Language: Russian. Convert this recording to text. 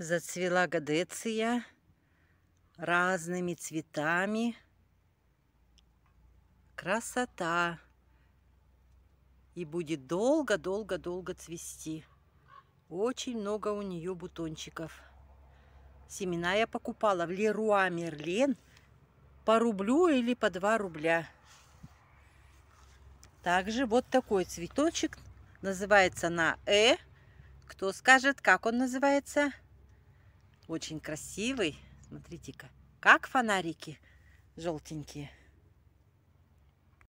зацвела гадеция разными цветами. Красота! И будет долго-долго-долго цвести. Очень много у нее бутончиков. Семена я покупала в Леруа Мерлен по рублю или по 2 рубля. Также вот такой цветочек. Называется на «э». Кто скажет, как он называется? Очень красивый. Смотрите-ка, как фонарики желтенькие.